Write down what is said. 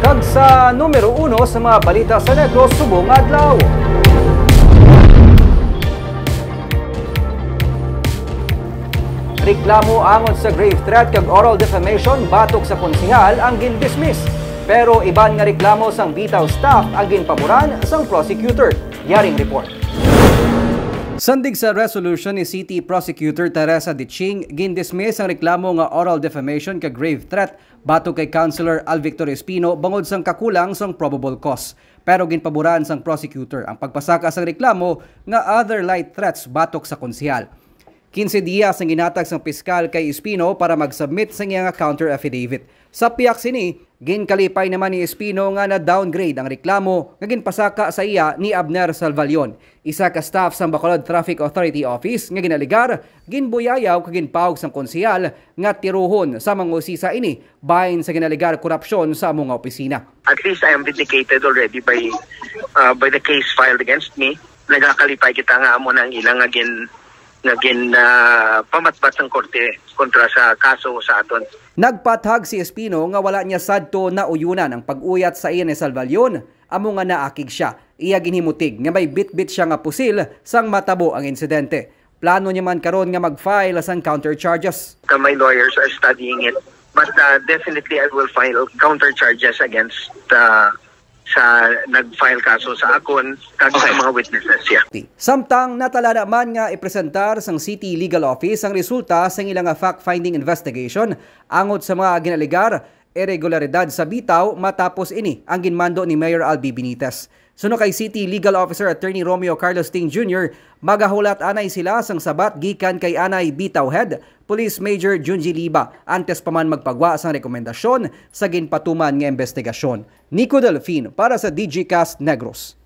Kag sa numero 1 sa mga balita sa Negros, Subong Adlaw. Reklamo angon sa grave threat kag oral defamation batok sa konsihal ang gin-dismiss. Pero iban nga reklamo sang bitaw staff ang ginpaboran sang prosecutor. Yaring report. Sandig sa resolution ni City Prosecutor Teresa Diching, gindismiss ang reklamo nga oral defamation ka grave threat bato kay Councilor Alvictor Espino bangod sang kakulang sang probable cause. Pero ginpaboran sang prosecutor ang pagpasaka sang reklamo nga other light threats batok sa konsihal. 15 diyas ang ginatag sa piskal kay Espino para mag-submit sa iyang counter affidavit. Sa piyak sini, ginkalipay naman ni Espino nga na downgrade ang reklamo nga ginpasaka sa iya ni Abner Salvalion, isa ka staff sa Bacolod Traffic Authority Office nga ginaligar, ginbuyayaw kag ginpawg sang konsyal nga tiruhon sa mangusi sa ini bahin sa ginaligar korupsyon sa among opisina. At least I am vindicated already by uh, by the case filed against me. Nagakalipay kita nga amo nang ilang gin nga gin uh, pamatbat ng korte kontra sa kaso sa aton. Nagpathag si Espino nga wala niya sadto na uyunan ang pag-uyat sa Ine Salvalyon amo nga naakig siya. Iya ginhimutig nga may bitbit siya nga pusil sang matabo ang insidente. Plano niya man karon nga mag-file sang counter charges. My lawyers are studying it but uh, definitely I will file counter charges against uh, sa nag-file kaso sa akon kag okay. sa mga witnesses siya. Samtang natala naman nga ipresentar sang City Legal Office ang resulta sa ilang fact-finding investigation angot sa mga ginaligar irregularidad sa bitaw matapos ini ang ginmando ni Mayor Albie Benitez. Suno kay City Legal Officer Attorney Romeo Carlos Ting Jr. magahulat anay sila sang sabat gikan kay anay bitaw head Police Major Junji Liba antes pa man magpagwa sang rekomendasyon sa ginpatuman nga investigasyon. Nico Delfin para sa DGCast Negros.